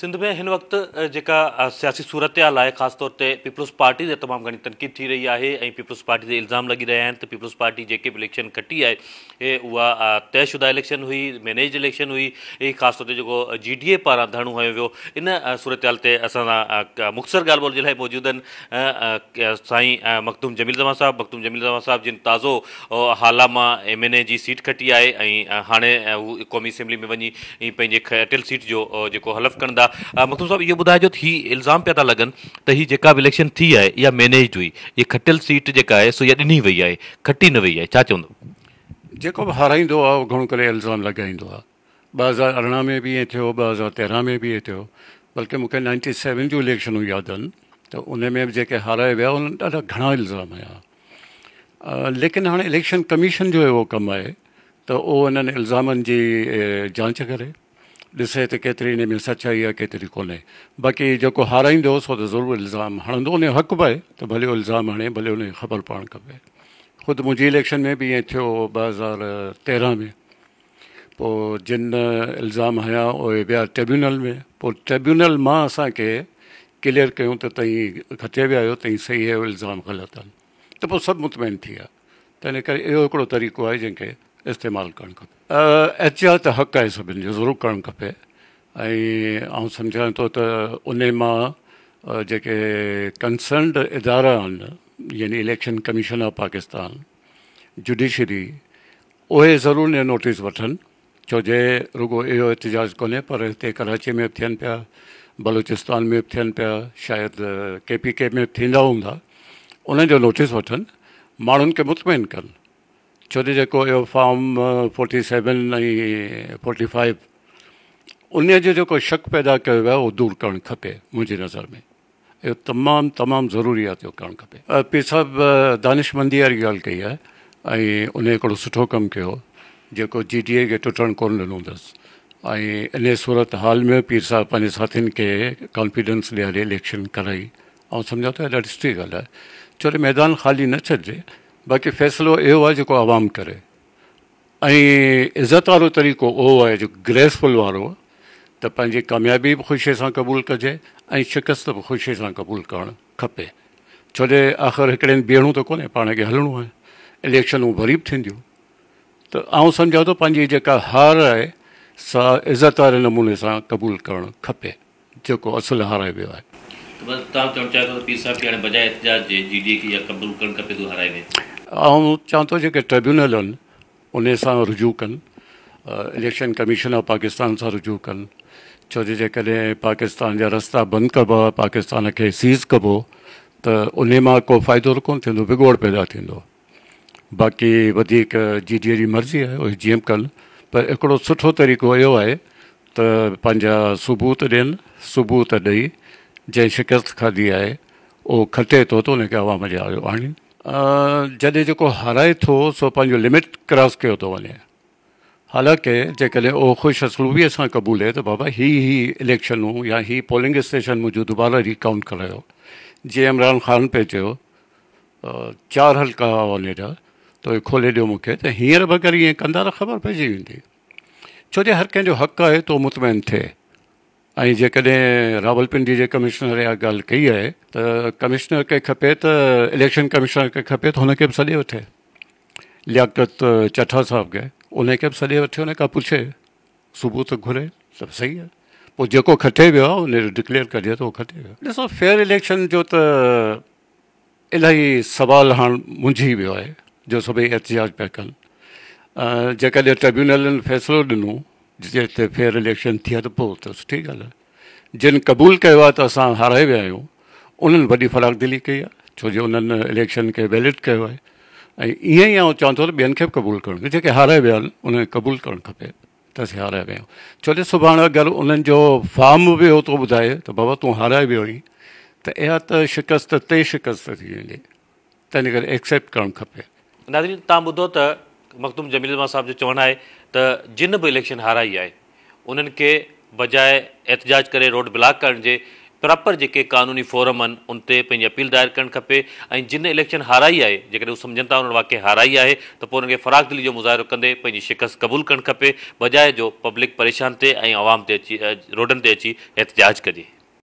सिंध में हिन वक़्तु जेका सियासी सूरत हाल आहे ख़ासि तौर ते पीपल्स पार्टी ते तमामु घणी तनक़ीद थी रही आहे ऐं पीपल्स पार्टी ते इल्ज़ाम लॻी रहिया आहिनि त पीपल्स पाटी जेके बि इलेक्शन खटी आहे उहा तयशुदा इलेक्शन हुई मैनेज इलेक्शन हुई ऐं ख़ासि तौर ते जेको जी डी ए पारां धरणो हुयो वियो इन सूरत हाल ते असां सां मुख़्तसर ॻाल्हि ॿोल जे लाइ मौजूदु आहिनि साईं मखदूब जमील ज़मा साहिबु मखदूम जमील ज़मा साहिबु जिन ताज़ो हाला मां एम एन ए जी सीट खटी आहे ऐं हाणे हू क़ौमी असेंबली में वञी पंहिंजे अटियल सीट जो जेको हलफ़ कंदा मखदूम साहिबु इहो ॿुधाइजो त हीउ इल्ज़ाम पिया था लॻनि त हीउ जेका बि इलेक्शन थी आहे इहा मैनेज हुई हीअ खटियल सीट जेका आहे ॾिनी वई आहे खटी न वई आहे छा चवंदो जेको बि हाराईंदो आहे उहो घणो करे इल्ज़ाम लॻाईंदो आहे ॿ हज़ार अरिड़हं में बि ईअं थियो ॿ हज़ार तेरहं में बि ईअं थियो बल्कि मूंखे नाइंटी सेवन जूं इलेक्शनूं यादि आहिनि त उन में बि जेके हाराए विया उन्हनि ॾाढा घणा इल्ज़ाम हुया लेकिन हाणे इलेक्शन कमीशन जो इहो कमु आहे त उहो इल्ज़ामनि जी जांच करे ॾिसे त केतिरी इन में सचाई आहे केतिरी कोन्हे बाक़ी जेको हाराईंदो सो त ज़रूरु इल्ज़ाम हणंदो उन हक़ पए त भले इल्ज़ाम हणे भले उन ख़बर पाण खपे ख़ुदि मुंहिंजी इलेक्शन में बि ईअं थियो ॿ हज़ार तेरहं में पोइ जिन इल्ज़ाम हया उहे विया ट्रिब्यूनल में पोइ ट्रिब्यूनल मां असांखे क्लियर कयूं त तव्हीं खटे विया आहियो तव्हीं सही आहियो इल्ज़ाम ग़लति आहिनि त पोइ सभु मुतमैन थी विया त हिन करे इहो हिकिड़ो तरीक़ो आहे जंहिंखे इस्तेमालु करणु खपे एहतियात हक़ आहे सभिनि जो ज़रूरु करणु खपे ऐं आउं सम्झां थो त उन मां जेके कंसर्न इदारा आहिनि यानी election commission of Pakistan judiciary उहे ज़रूरु इहे नोटिस वठनि छो जे रुगो इहो एतिजाज कोन्हे पर हिते कराची में बि थियनि पिया बलूचिस्तान में बि थियनि पिया शायदि के पी के में बि थींदा हूंदा उन्हनि जो नोटिस वठनि माण्हुनि खे मुतमिन कनि छो त जेको इहो फॉर्म फोर्टी सेवन ऐं फोर्टी फाइव उन जो जेको शक पैदा कयो वियो आहे उहो दूरि करणु खपे मुंहिंजी नज़र में इहो तमामु तमामु ज़रूरी आहे इहो करणु खपे पी साहिब दानिश मंदी वारी ॻाल्हि कई आहे ऐं उन हिकिड़ो सुठो कमु कयो जेको जी डी ए खे टुटणु कोन ॾिनो अथसि ऐं इन सूरत हाल में पीर साहब पंहिंजे साथियुनि खे कॉन्फिडेंस ॾियारे इलेक्शन कराई ऐं सम्झो त ॾाढी सुठी ॻाल्हि आहे छो त मैदान ख़ाली न छॾिजे बाक़ी फ़ैसिलो इहो आहे जेको आवाम करे ऐं इज़त वारो तरीक़ो उहो आहे जो ग्रेसफुल वारो आहे त पंहिंजी कामयाबी बि ख़ुशीअ सां क़बूलु कजे ऐं शिकस्त बि ख़ुशीअ सां क़बूलु करणु खपे छो जे आख़िर हिकिड़े हंधि बीहणो त कोन्हे पाण खे हलणो आहे इलेक्शनूं बि थींदियूं त आउं सम्झां थो पंहिंजी जेका हार आहे सा इज़त वारे नमूने सां क़बूलु करणु खपे जेको असुलु हाराए वियो आहे ऐं चवां थो जेके ट्रिब्यूनल आहिनि उन सां रुजू कनि इलेक्शन कमीशन ऑफ पाकिस्तान सां रुजू कनि छो जो जेकॾहिं पाकिस्तान जा रस्ता बंदि कबा पाकिस्तान खे सीज़ कबो त उन मां को फ़ाइदो कोन्ह थींदो बिगोड़ पैदा थींदो बाक़ी वधीक जी डी जी मर्ज़ी आहे उहे जीअं कनि पर हिकिड़ो सुठो तरीक़ो इहो आहे त पंहिंजा सबूत ॾियनि सबूत ॾेई जंहिं शिकस्त खाधी आहे उहो खटे थो त उनखे आवाम ॾियारो आणे जॾहिं जेको हाराए थो सो पंहिंजो लिमिट क्रॉस कयो थो वञे हालांकि जेकॾहिं उहो ख़ुशरूबीअ सां क़बूले त बाबा ही ही इलेक्शनूं या ही पोलिंग स्टेशन मुंहिंजो दुबारा रिकाउंट करायो जीअं इमरान ख़ान पियो चयो चारि हल्का हुआ वञे जा त उहो खोले ॾियो मूंखे त हींअर बि अगरि ईअं कंदा त ख़बर पइजी वेंदी छो जो हर कंहिंजो हक़ु आहे त उहो मुतमइन थिए ऐं जेकॾहिं रावलपिंडी जे कमिश्नर इहा ॻाल्हि कई आहे त कमिशनर खे खपे त इलेक्शन कमिशनर खे खपे त हुनखे बि सॾे वठे लियाकत चठा साहिब खे उनखे बि सॾे वठे उन खां पुछे सुबुह त घुरे सभु सही आहे पोइ जेको खटे वियो आहे उन डिक्लेयर कजे त उहो खटे वियो ॾिसो फेयर इलेक्शन जो त इलाही सुवाल हाणे मुंझी वियो आहे जो सभई एहतिजाज पिया कनि जेकॾहिं ट्रिब्यूनलनि फ़ैसिलो ॾिनो जिते फेयर इलेक्शन थी आहे त पोइ त सुठी ॻाल्हि आहे जिन क़बूल कयो आहे त असां हाराए विया आहियूं उन्हनि वॾी फराक दिली कई आहे छो जो उन्हनि इलेक्शन खे वैलिड कयो आहे ऐं ईअं ई आउं चवां थो त ॿियनि खे बि क़बूलु करणु खपे जेके हाराए विया आहिनि उनखे क़बूलु करणु खपे त असीं हाराए विया आहियूं छो जो सुभाणे अगरि उन्हनि जो फार्म बि हो थो ॿुधाए त बाबा तूं हाराए वियो आहीं त इहा त शिकस्त ते शिकस्त थी वेंदी तंहिंजे करे एक्सेप्ट करणु खपे नादरी तव्हां ॿुधो त जमील साहिब जो चवणु आहे त जिन बि इलेक्शन हाराई आहे उन्हनि खे बजाए एतिजाज करे रोड ब्लॉक करण जे प्रॉपर जेके कानूनी फोरम आहिनि उन ते पंहिंजी अपील दायर करणु खपे ऐं जिन इलेक्शन हाराई आहे जेकॾहिं हू सम्झनि था उन्हनि वाकई हाराई आहे त पोइ उन्हनि खे फराक दिली जो मुज़ाहिरो कंदे पंहिंजी शिकस्त क़बूल करणु खपे बजाए जो पब्लिक परेशान थिए ऐं आवाम ते अची रोडनि ते अची एतिजाज कजे